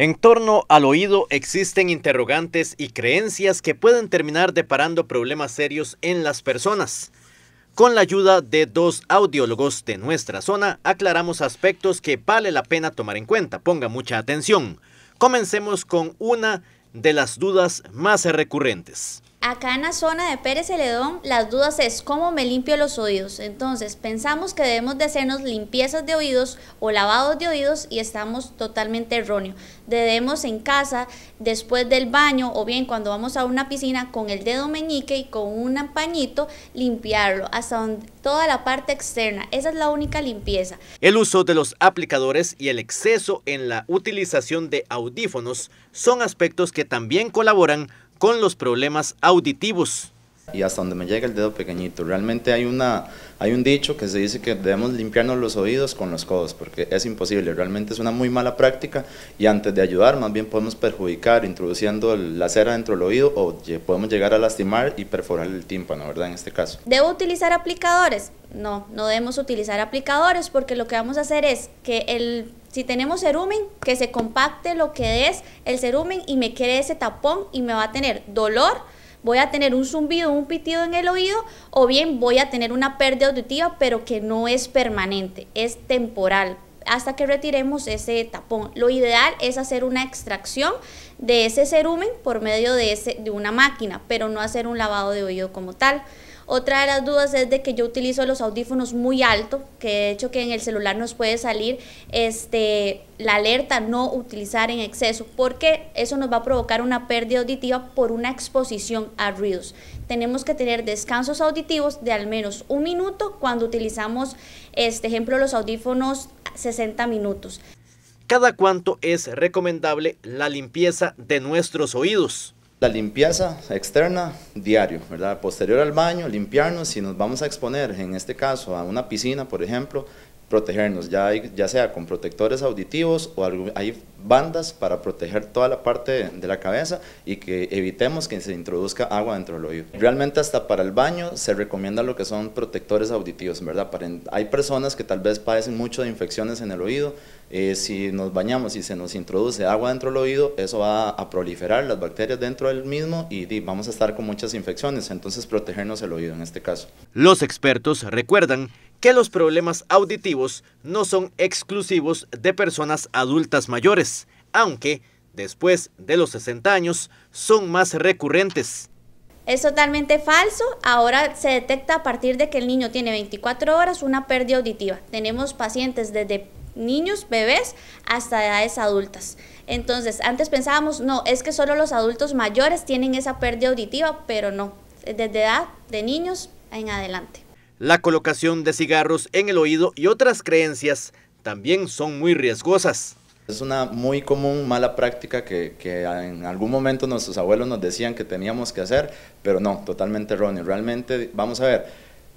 En torno al oído existen interrogantes y creencias que pueden terminar deparando problemas serios en las personas. Con la ayuda de dos audiólogos de nuestra zona, aclaramos aspectos que vale la pena tomar en cuenta. Ponga mucha atención. Comencemos con una de las dudas más recurrentes. Acá en la zona de Pérez Celedón, las dudas es cómo me limpio los oídos. Entonces, pensamos que debemos de hacernos limpiezas de oídos o lavados de oídos y estamos totalmente erróneos. Debemos en casa, después del baño o bien cuando vamos a una piscina, con el dedo meñique y con un pañito, limpiarlo hasta donde, toda la parte externa. Esa es la única limpieza. El uso de los aplicadores y el exceso en la utilización de audífonos son aspectos que también colaboran con los problemas auditivos. Y hasta donde me llega el dedo pequeñito. Realmente hay, una, hay un dicho que se dice que debemos limpiarnos los oídos con los codos, porque es imposible, realmente es una muy mala práctica y antes de ayudar más bien podemos perjudicar introduciendo la cera dentro del oído o podemos llegar a lastimar y perforar el tímpano, ¿verdad? En este caso. ¿Debo utilizar aplicadores? No, no debemos utilizar aplicadores porque lo que vamos a hacer es que el si tenemos cerumen, que se compacte lo que es el cerumen y me quede ese tapón y me va a tener dolor, voy a tener un zumbido, un pitido en el oído o bien voy a tener una pérdida auditiva, pero que no es permanente, es temporal hasta que retiremos ese tapón. Lo ideal es hacer una extracción de ese cerumen por medio de, ese, de una máquina, pero no hacer un lavado de oído como tal. Otra de las dudas es de que yo utilizo los audífonos muy alto, que de hecho que en el celular nos puede salir este, la alerta no utilizar en exceso, porque eso nos va a provocar una pérdida auditiva por una exposición a ruidos. Tenemos que tener descansos auditivos de al menos un minuto cuando utilizamos, este ejemplo, los audífonos 60 minutos. ¿Cada cuánto es recomendable la limpieza de nuestros oídos? La limpieza externa diario, ¿verdad? Posterior al baño, limpiarnos, si nos vamos a exponer, en este caso, a una piscina, por ejemplo, protegernos, ya, ya sea con protectores auditivos o hay bandas para proteger toda la parte de, la cabeza y que evitemos que se introduzca agua dentro del oído. Realmente hasta para el baño se recomienda lo que son protectores auditivos, ¿verdad? hay personas que tal vez padecen mucho de infecciones en el oído, eh, si nos bañamos y se nos introduce agua dentro del oído, eso va a proliferar las bacterias dentro del mismo y vamos a estar con muchas infecciones, entonces protegernos el oído en este caso. Los expertos recuerdan que los problemas auditivos no son exclusivos de personas adultas mayores, aunque después de los 60 años son más recurrentes. Es totalmente falso. Ahora se detecta a partir de que el niño tiene 24 horas una pérdida auditiva. Tenemos pacientes desde niños, bebés, hasta edades adultas. Entonces, antes pensábamos, no, es que solo los adultos mayores tienen esa pérdida auditiva, pero no, desde edad de niños en adelante. La colocación de cigarros en el oído y otras creencias también son muy riesgosas. Es una muy común mala práctica que, en algún momento nuestros abuelos nos decían que teníamos que hacer, pero no, totalmente errónea. Realmente, vamos a ver,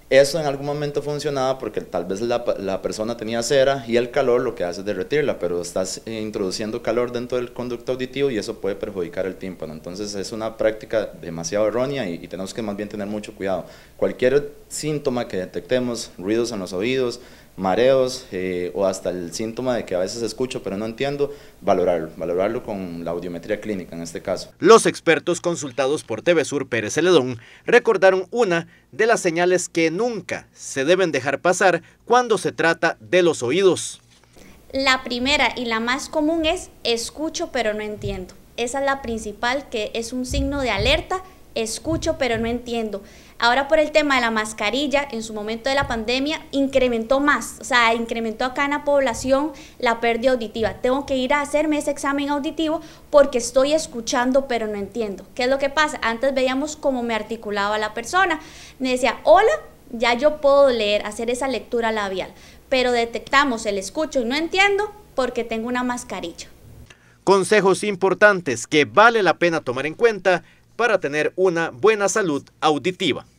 eso en algún momento funcionaba porque tal vez la, persona tenía cera y el calor lo que hace es derretirla, pero estás eh, introduciendo calor dentro del conducto auditivo y eso puede perjudicar el tímpano. Entonces es una práctica demasiado errónea y, y tenemos que más bien tener mucho cuidado. Cualquier síntoma que detectemos, ruidos en los oídos, mareos eh, o hasta el síntoma de que a veces escucho pero no entiendo, valorarlo, valorarlo con la audiometría clínica en este caso. Los expertos consultados por TV Sur Pérez Celedón recordaron una de las señales que nunca se deben dejar pasar cuando se trata de los oídos. La primera y la más común es escucho pero no entiendo. Esa es la principal que es un signo de alerta escucho pero no entiendo. Ahora por el tema de la mascarilla, en su momento de la pandemia incrementó más, o sea, incrementó acá en la población la pérdida auditiva. Tengo que ir a hacerme ese examen auditivo porque estoy escuchando pero no entiendo. ¿Qué es lo que pasa? Antes veíamos cómo me articulaba la persona. Me decía, hola, ya yo puedo leer, hacer esa lectura labial, pero detectamos el escucho y no entiendo porque tengo una mascarilla. Consejos importantes que vale la pena tomar en cuenta para tener una buena salud auditiva.